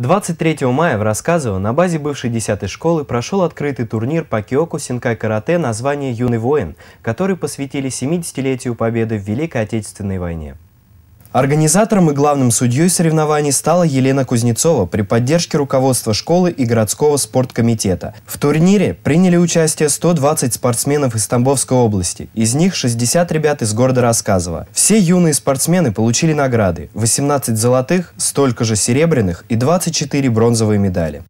23 мая в Рассказово на базе бывшей 10 школы прошел открытый турнир по киоку синкай карате название «Юный воин», который посвятили 70-летию победы в Великой Отечественной войне. Организатором и главным судьей соревнований стала Елена Кузнецова при поддержке руководства школы и городского спорткомитета. В турнире приняли участие 120 спортсменов из Тамбовской области, из них 60 ребят из города Рассказово. Все юные спортсмены получили награды – 18 золотых, столько же серебряных и 24 бронзовые медали.